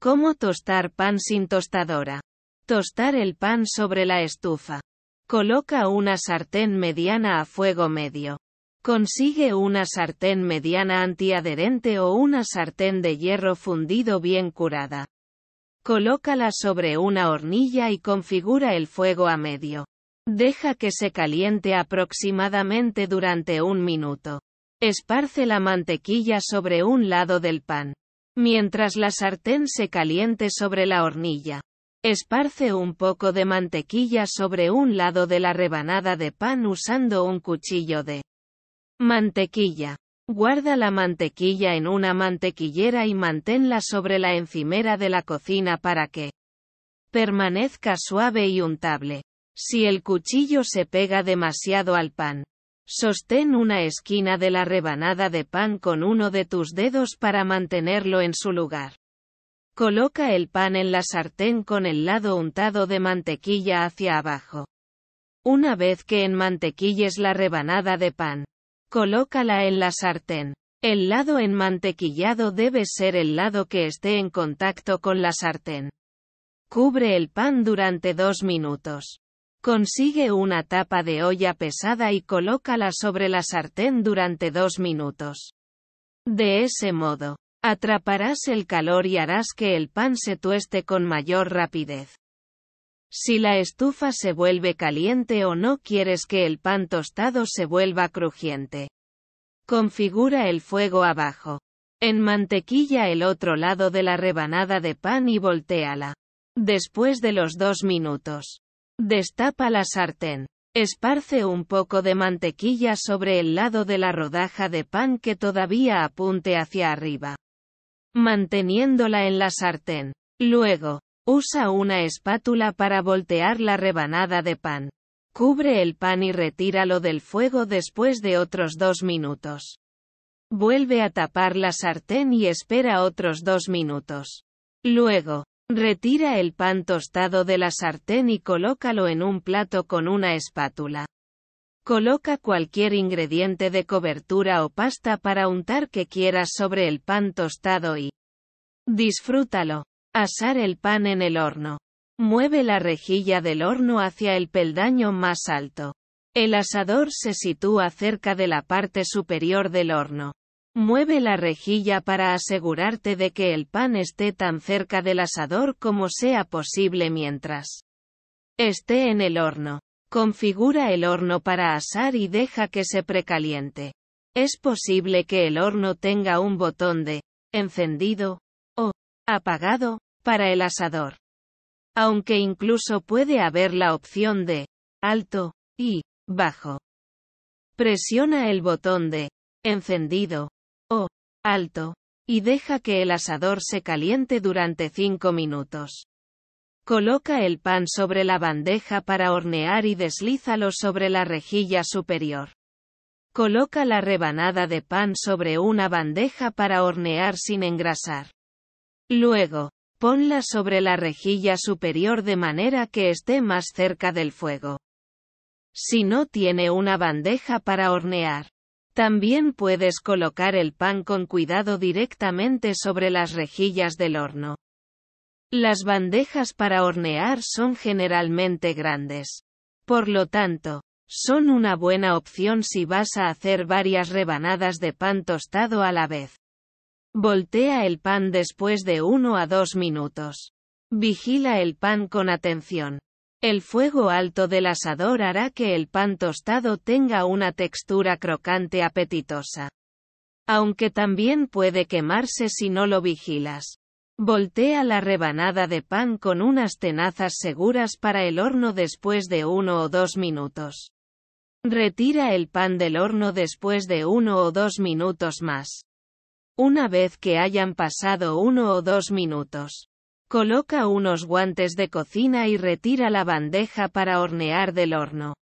Cómo tostar pan sin tostadora. Tostar el pan sobre la estufa. Coloca una sartén mediana a fuego medio. Consigue una sartén mediana antiadherente o una sartén de hierro fundido bien curada. Colócala sobre una hornilla y configura el fuego a medio. Deja que se caliente aproximadamente durante un minuto. Esparce la mantequilla sobre un lado del pan. Mientras la sartén se caliente sobre la hornilla, esparce un poco de mantequilla sobre un lado de la rebanada de pan usando un cuchillo de mantequilla. Guarda la mantequilla en una mantequillera y manténla sobre la encimera de la cocina para que permanezca suave y untable. Si el cuchillo se pega demasiado al pan, Sostén una esquina de la rebanada de pan con uno de tus dedos para mantenerlo en su lugar. Coloca el pan en la sartén con el lado untado de mantequilla hacia abajo. Una vez que enmantequilles la rebanada de pan, colócala en la sartén. El lado enmantequillado debe ser el lado que esté en contacto con la sartén. Cubre el pan durante dos minutos. Consigue una tapa de olla pesada y colócala sobre la sartén durante dos minutos. De ese modo, atraparás el calor y harás que el pan se tueste con mayor rapidez. Si la estufa se vuelve caliente o no quieres que el pan tostado se vuelva crujiente. Configura el fuego abajo. En mantequilla el otro lado de la rebanada de pan y volteala. Después de los dos minutos, Destapa la sartén. Esparce un poco de mantequilla sobre el lado de la rodaja de pan que todavía apunte hacia arriba. Manteniéndola en la sartén. Luego, usa una espátula para voltear la rebanada de pan. Cubre el pan y retíralo del fuego después de otros dos minutos. Vuelve a tapar la sartén y espera otros dos minutos. Luego, Retira el pan tostado de la sartén y colócalo en un plato con una espátula. Coloca cualquier ingrediente de cobertura o pasta para untar que quieras sobre el pan tostado y disfrútalo. Asar el pan en el horno. Mueve la rejilla del horno hacia el peldaño más alto. El asador se sitúa cerca de la parte superior del horno. Mueve la rejilla para asegurarte de que el pan esté tan cerca del asador como sea posible mientras esté en el horno. Configura el horno para asar y deja que se precaliente. Es posible que el horno tenga un botón de encendido o apagado para el asador. Aunque incluso puede haber la opción de alto y bajo. Presiona el botón de encendido alto, y deja que el asador se caliente durante 5 minutos. Coloca el pan sobre la bandeja para hornear y deslízalo sobre la rejilla superior. Coloca la rebanada de pan sobre una bandeja para hornear sin engrasar. Luego, ponla sobre la rejilla superior de manera que esté más cerca del fuego. Si no tiene una bandeja para hornear, también puedes colocar el pan con cuidado directamente sobre las rejillas del horno. Las bandejas para hornear son generalmente grandes. Por lo tanto, son una buena opción si vas a hacer varias rebanadas de pan tostado a la vez. Voltea el pan después de 1 a 2 minutos. Vigila el pan con atención. El fuego alto del asador hará que el pan tostado tenga una textura crocante apetitosa. Aunque también puede quemarse si no lo vigilas. Voltea la rebanada de pan con unas tenazas seguras para el horno después de uno o dos minutos. Retira el pan del horno después de uno o dos minutos más. Una vez que hayan pasado uno o dos minutos, Coloca unos guantes de cocina y retira la bandeja para hornear del horno.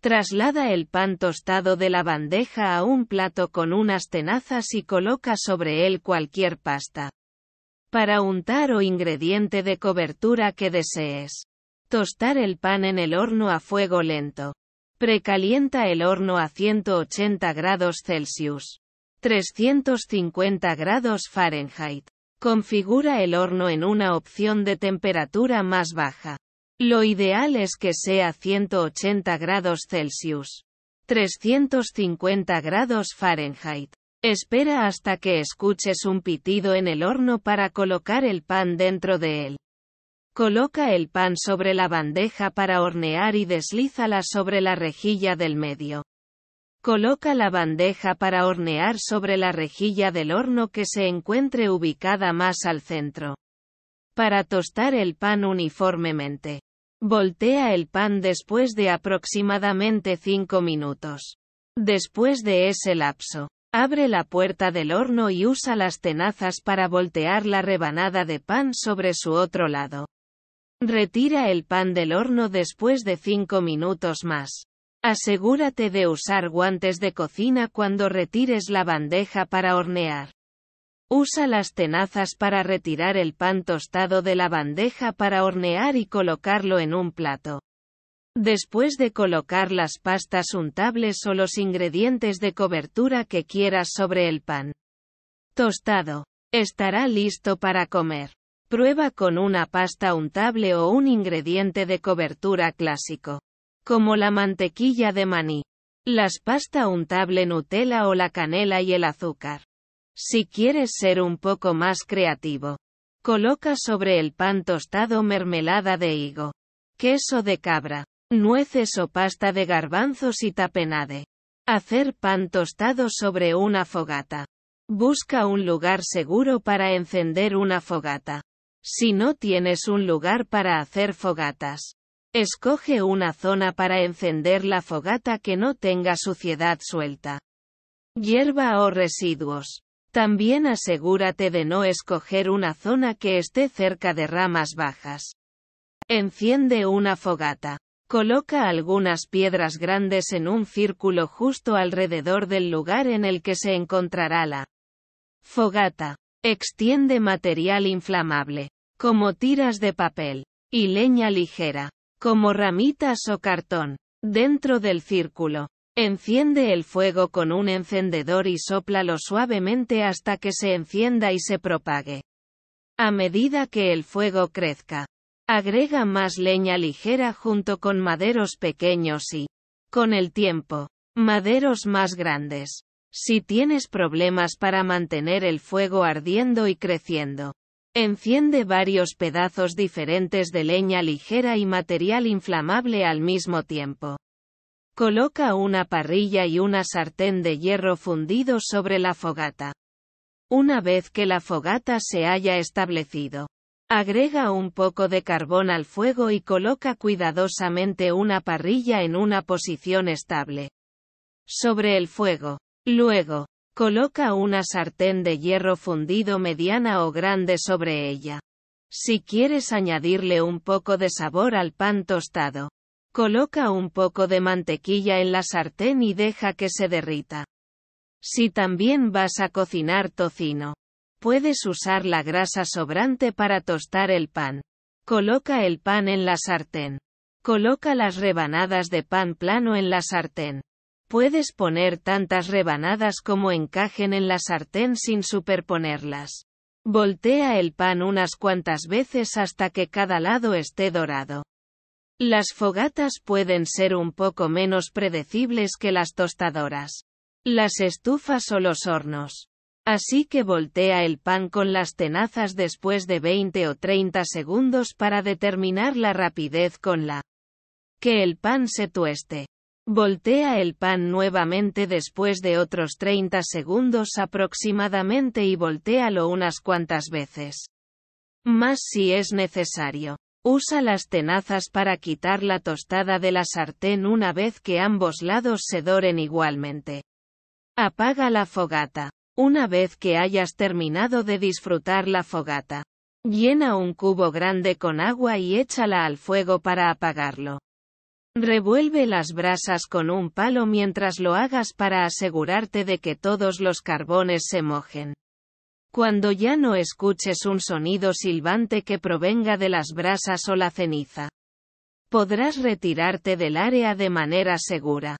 Traslada el pan tostado de la bandeja a un plato con unas tenazas y coloca sobre él cualquier pasta. Para untar o ingrediente de cobertura que desees. Tostar el pan en el horno a fuego lento. Precalienta el horno a 180 grados Celsius. 350 grados Fahrenheit. Configura el horno en una opción de temperatura más baja. Lo ideal es que sea 180 grados Celsius. 350 grados Fahrenheit. Espera hasta que escuches un pitido en el horno para colocar el pan dentro de él. Coloca el pan sobre la bandeja para hornear y deslízala sobre la rejilla del medio. Coloca la bandeja para hornear sobre la rejilla del horno que se encuentre ubicada más al centro. Para tostar el pan uniformemente. Voltea el pan después de aproximadamente 5 minutos. Después de ese lapso, abre la puerta del horno y usa las tenazas para voltear la rebanada de pan sobre su otro lado. Retira el pan del horno después de 5 minutos más. Asegúrate de usar guantes de cocina cuando retires la bandeja para hornear. Usa las tenazas para retirar el pan tostado de la bandeja para hornear y colocarlo en un plato. Después de colocar las pastas untables o los ingredientes de cobertura que quieras sobre el pan tostado, estará listo para comer. Prueba con una pasta untable o un ingrediente de cobertura clásico como la mantequilla de maní, las pasta untable Nutella o la canela y el azúcar. Si quieres ser un poco más creativo, coloca sobre el pan tostado mermelada de higo, queso de cabra, nueces o pasta de garbanzos y tapenade. Hacer pan tostado sobre una fogata. Busca un lugar seguro para encender una fogata. Si no tienes un lugar para hacer fogatas, Escoge una zona para encender la fogata que no tenga suciedad suelta. Hierba o residuos. También asegúrate de no escoger una zona que esté cerca de ramas bajas. Enciende una fogata. Coloca algunas piedras grandes en un círculo justo alrededor del lugar en el que se encontrará la fogata. Extiende material inflamable, como tiras de papel y leña ligera, como ramitas o cartón, dentro del círculo. Enciende el fuego con un encendedor y soplalo suavemente hasta que se encienda y se propague. A medida que el fuego crezca, agrega más leña ligera junto con maderos pequeños y, con el tiempo, maderos más grandes. Si tienes problemas para mantener el fuego ardiendo y creciendo, Enciende varios pedazos diferentes de leña ligera y material inflamable al mismo tiempo. Coloca una parrilla y una sartén de hierro fundido sobre la fogata. Una vez que la fogata se haya establecido, agrega un poco de carbón al fuego y coloca cuidadosamente una parrilla en una posición estable. Sobre el fuego. Luego, Coloca una sartén de hierro fundido mediana o grande sobre ella. Si quieres añadirle un poco de sabor al pan tostado, coloca un poco de mantequilla en la sartén y deja que se derrita. Si también vas a cocinar tocino, puedes usar la grasa sobrante para tostar el pan. Coloca el pan en la sartén. Coloca las rebanadas de pan plano en la sartén. Puedes poner tantas rebanadas como encajen en la sartén sin superponerlas. Voltea el pan unas cuantas veces hasta que cada lado esté dorado. Las fogatas pueden ser un poco menos predecibles que las tostadoras, las estufas o los hornos. Así que voltea el pan con las tenazas después de 20 o 30 segundos para determinar la rapidez con la que el pan se tueste. Voltea el pan nuevamente después de otros 30 segundos aproximadamente y voltealo unas cuantas veces. Más si es necesario. Usa las tenazas para quitar la tostada de la sartén una vez que ambos lados se doren igualmente. Apaga la fogata. Una vez que hayas terminado de disfrutar la fogata, llena un cubo grande con agua y échala al fuego para apagarlo. Revuelve las brasas con un palo mientras lo hagas para asegurarte de que todos los carbones se mojen. Cuando ya no escuches un sonido silbante que provenga de las brasas o la ceniza, podrás retirarte del área de manera segura.